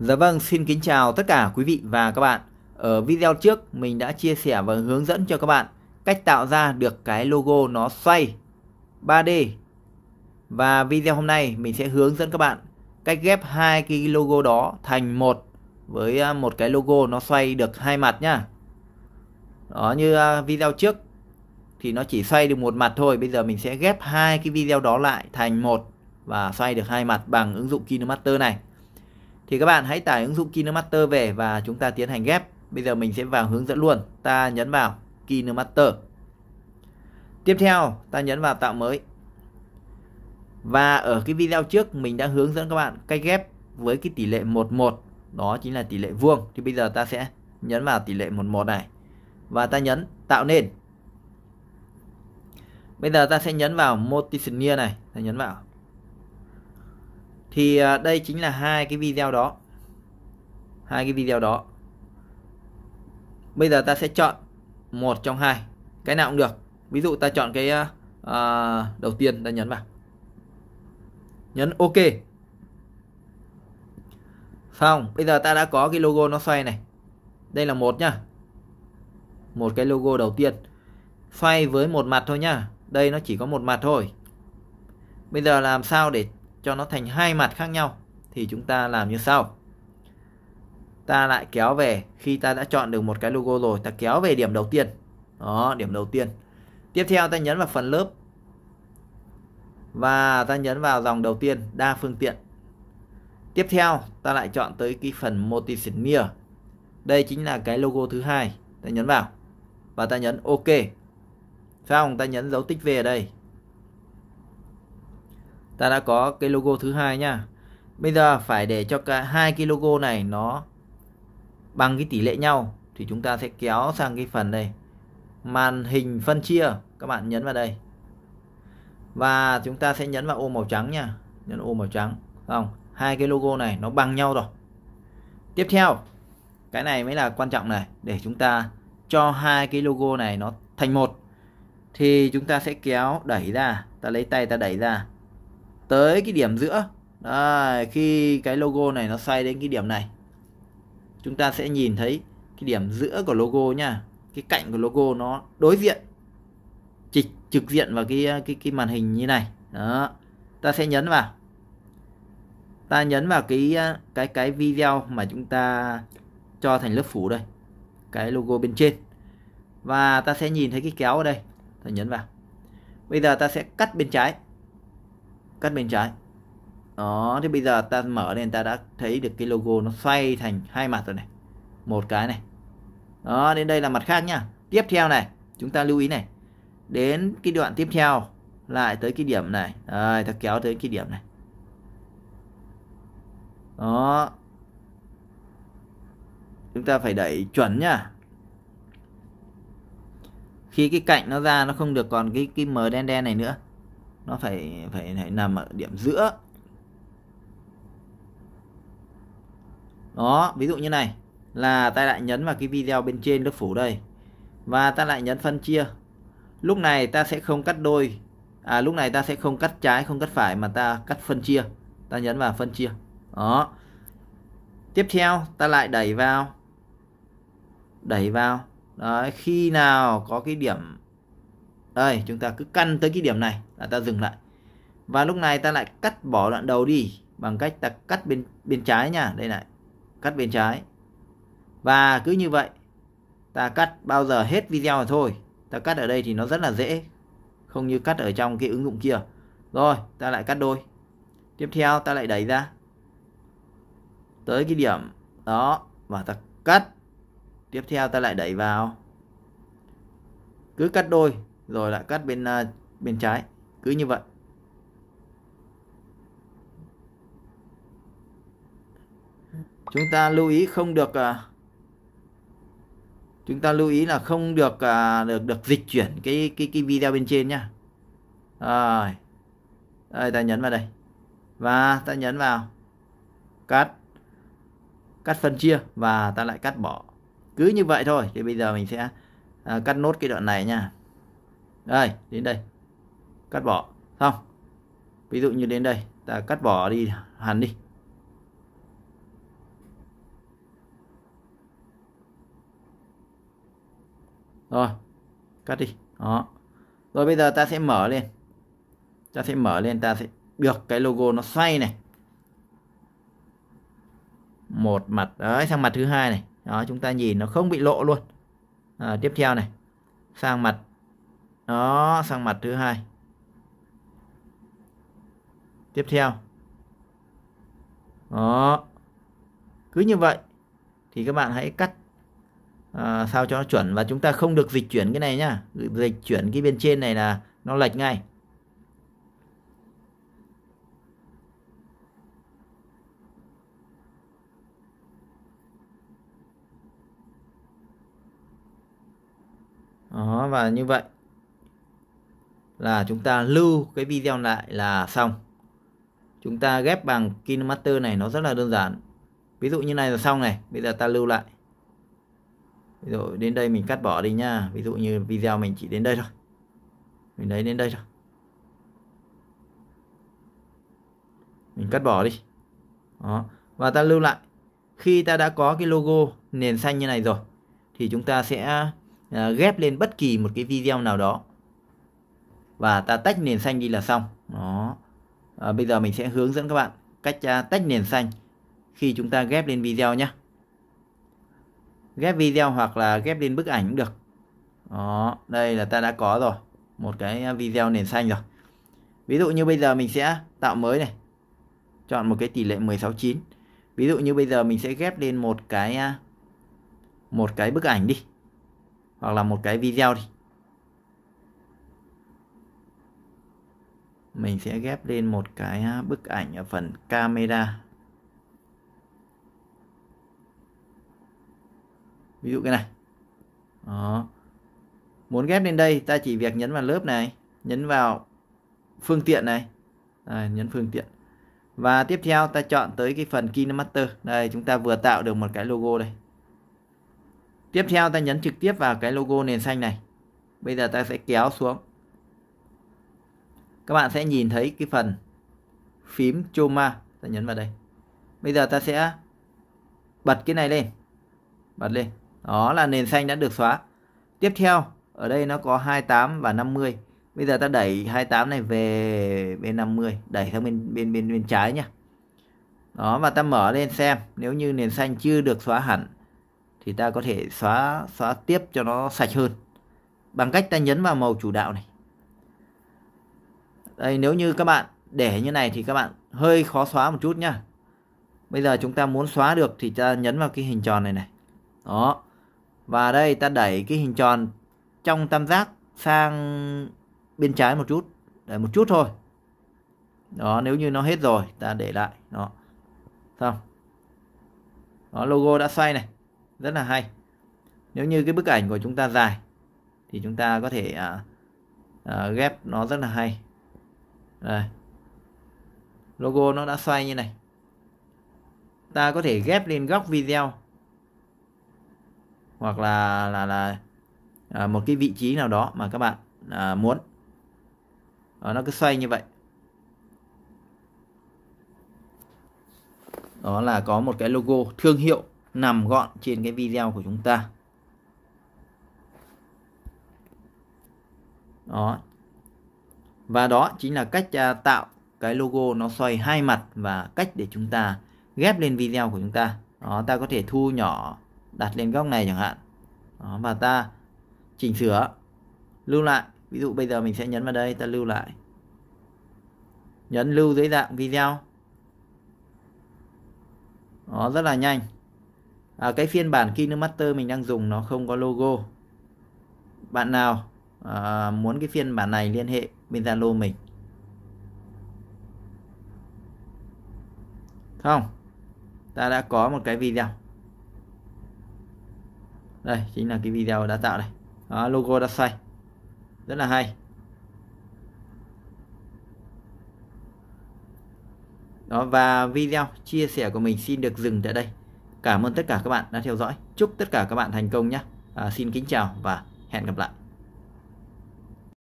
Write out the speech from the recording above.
Dạ vâng, xin kính chào tất cả quý vị và các bạn. Ở video trước mình đã chia sẻ và hướng dẫn cho các bạn cách tạo ra được cái logo nó xoay 3D. Và video hôm nay mình sẽ hướng dẫn các bạn cách ghép hai cái logo đó thành một với à, một cái logo nó xoay được hai mặt nhá. Đó như à, video trước thì nó chỉ xoay được một mặt thôi, bây giờ mình sẽ ghép hai cái video đó lại thành một và xoay được hai mặt bằng ứng dụng Kinemaster này thì các bạn hãy tải ứng dụng kinemaster về và chúng ta tiến hành ghép. Bây giờ mình sẽ vào hướng dẫn luôn. Ta nhấn vào kinemaster Tiếp theo, ta nhấn vào tạo mới. Và ở cái video trước mình đã hướng dẫn các bạn cách ghép với cái tỷ lệ 11, đó chính là tỷ lệ vuông. Thì bây giờ ta sẽ nhấn vào tỷ lệ 11 này và ta nhấn tạo nên. Bây giờ ta sẽ nhấn vào multiplier này, ta nhấn vào thì à, đây chính là hai cái video đó hai cái video đó bây giờ ta sẽ chọn một trong hai cái nào cũng được ví dụ ta chọn cái à, à, đầu tiên ta nhấn vào nhấn ok xong bây giờ ta đã có cái logo nó xoay này đây là một nhá một cái logo đầu tiên xoay với một mặt thôi nhá đây nó chỉ có một mặt thôi bây giờ làm sao để cho nó thành hai mặt khác nhau thì chúng ta làm như sau ta lại kéo về khi ta đã chọn được một cái logo rồi ta kéo về điểm đầu tiên đó điểm đầu tiên tiếp theo ta nhấn vào phần lớp và ta nhấn vào dòng đầu tiên đa phương tiện tiếp theo ta lại chọn tới cái phần multisigner đây chính là cái logo thứ hai ta nhấn vào và ta nhấn ok xong ta nhấn dấu tích về đây ta đã có cái logo thứ hai nha bây giờ phải để cho cả hai cái logo này nó bằng cái tỷ lệ nhau thì chúng ta sẽ kéo sang cái phần đây màn hình phân chia các bạn nhấn vào đây và chúng ta sẽ nhấn vào ô màu trắng nha nhấn ô màu trắng không hai cái logo này nó bằng nhau rồi tiếp theo cái này mới là quan trọng này để chúng ta cho hai cái logo này nó thành một thì chúng ta sẽ kéo đẩy ra ta lấy tay ta đẩy ra tới cái điểm giữa Đấy, khi cái logo này nó xoay đến cái điểm này chúng ta sẽ nhìn thấy cái điểm giữa của logo nha cái cạnh của logo nó đối diện trực trực diện vào cái cái cái màn hình như này đó ta sẽ nhấn vào ta nhấn vào cái cái cái video mà chúng ta cho thành lớp phủ đây cái logo bên trên và ta sẽ nhìn thấy cái kéo ở đây ta nhấn vào bây giờ ta sẽ cắt bên trái cắt bên trái đó thì bây giờ ta mở lên ta đã thấy được cái logo nó xoay thành hai mặt rồi này một cái này đó đến đây là mặt khác nhá tiếp theo này chúng ta lưu ý này đến cái đoạn tiếp theo lại tới cái điểm này Đây, ta kéo tới cái điểm này đó chúng ta phải đẩy chuẩn nhá khi cái cạnh nó ra nó không được còn cái cái mờ đen đen này nữa nó phải phải phải nằm ở điểm giữa đó ví dụ như này là ta lại nhấn vào cái video bên trên lớp phủ đây và ta lại nhấn phân chia lúc này ta sẽ không cắt đôi à lúc này ta sẽ không cắt trái không cắt phải mà ta cắt phân chia ta nhấn vào phân chia đó tiếp theo ta lại đẩy vào đẩy vào Đấy, khi nào có cái điểm đây, chúng ta cứ căn tới cái điểm này là ta dừng lại. Và lúc này ta lại cắt bỏ đoạn đầu đi bằng cách ta cắt bên bên trái nha. Đây này, cắt bên trái. Và cứ như vậy, ta cắt bao giờ hết video là thôi. Ta cắt ở đây thì nó rất là dễ, không như cắt ở trong cái ứng dụng kia. Rồi, ta lại cắt đôi. Tiếp theo ta lại đẩy ra. Tới cái điểm đó và ta cắt. Tiếp theo ta lại đẩy vào. Cứ cắt đôi rồi lại cắt bên à, bên trái cứ như vậy chúng ta lưu ý không được à, chúng ta lưu ý là không được à, được được dịch chuyển cái cái cái video bên trên nhá rồi đây ta nhấn vào đây và ta nhấn vào cắt cắt phân chia và ta lại cắt bỏ cứ như vậy thôi thì bây giờ mình sẽ cắt nốt cái đoạn này nha đây đến đây cắt bỏ xong ví dụ như đến đây ta cắt bỏ đi hẳn đi rồi cắt đi đó rồi bây giờ ta sẽ mở lên ta sẽ mở lên ta sẽ được cái logo nó xoay này một mặt đấy sang mặt thứ hai này đó chúng ta nhìn nó không bị lộ luôn à, tiếp theo này sang mặt đó sang mặt thứ hai tiếp theo đó cứ như vậy thì các bạn hãy cắt à, sao cho nó chuẩn và chúng ta không được dịch chuyển cái này nhá dịch chuyển cái bên trên này là nó lệch ngay Đó, và như vậy là chúng ta lưu cái video lại là xong chúng ta ghép bằng kinemaster này nó rất là đơn giản ví dụ như này là xong này bây giờ ta lưu lại ví dụ đến đây mình cắt bỏ đi nha ví dụ như video mình chỉ đến đây thôi mình lấy đến đây thôi mình cắt bỏ đi đó và ta lưu lại khi ta đã có cái logo nền xanh như này rồi thì chúng ta sẽ à, ghép lên bất kỳ một cái video nào đó và ta tách nền xanh đi là xong đó à, bây giờ mình sẽ hướng dẫn các bạn cách uh, tách nền xanh khi chúng ta ghép lên video nhé ghép video hoặc là ghép lên bức ảnh cũng được đó đây là ta đã có rồi một cái à, video nền xanh rồi ví dụ như bây giờ mình sẽ tạo mới này chọn một cái tỷ lệ 16:9 ví dụ như bây giờ mình sẽ ghép lên một cái à, một cái bức ảnh đi hoặc là một cái video đi mình sẽ ghép lên một cái à, bức ảnh ở phần camera ví dụ cái này đó muốn ghép lên đây ta chỉ việc nhấn vào lớp này nhấn vào phương tiện này à, nhấn phương tiện và tiếp theo ta chọn tới cái phần kinemaster đây chúng ta vừa tạo được một cái logo đây tiếp theo ta nhấn trực tiếp vào cái logo nền xanh này bây giờ ta sẽ kéo xuống các bạn sẽ nhìn thấy cái phần phím Chroma ta nhấn vào đây bây giờ ta sẽ bật cái này lên bật lên đó là nền xanh đã được xóa tiếp theo ở đây nó có 28 và 50 bây giờ ta đẩy 28 này về bên 50 đẩy sang bên bên bên bên trái nhá đó và ta mở lên xem nếu như nền xanh chưa được xóa hẳn thì ta có thể xóa xóa tiếp cho nó sạch hơn bằng cách ta nhấn vào màu chủ đạo này đây nếu như các bạn để như này thì các bạn hơi khó xóa một chút nhá bây giờ chúng ta muốn xóa được thì ta nhấn vào cái hình tròn này này đó và đây ta đẩy cái hình tròn trong tam giác sang bên trái một chút đẩy một chút thôi đó nếu như nó hết rồi ta để lại đó xong đó logo đã xoay này rất là hay nếu như cái bức ảnh của chúng ta dài thì chúng ta có thể à, à, ghép nó rất là hay đây logo nó đã xoay như này ta có thể ghép lên góc video hoặc là là là à, một cái vị trí nào đó mà các bạn à, muốn đó, ờ, nó cứ xoay như vậy đó là có một cái logo thương hiệu nằm gọn trên cái video của chúng ta đó và đó chính là cách à, tạo cái logo nó xoay hai mặt và cách để chúng ta ghép lên video của chúng ta đó ta có thể thu nhỏ đặt lên góc này chẳng hạn đó, và ta chỉnh sửa lưu lại ví dụ bây giờ mình sẽ nhấn vào đây ta lưu lại nhấn lưu dưới dạng video đó rất là nhanh à, cái phiên bản Kinemaster mình đang dùng nó không có logo bạn nào à, muốn cái phiên bản này liên hệ bên Zalo mình không ta đã có một cái video đây chính là cái video đã tạo đây đó, logo đã xoay rất là hay đó và video chia sẻ của mình xin được dừng tại đây cảm ơn tất cả các bạn đã theo dõi chúc tất cả các bạn thành công nhé à, xin kính chào và hẹn gặp lại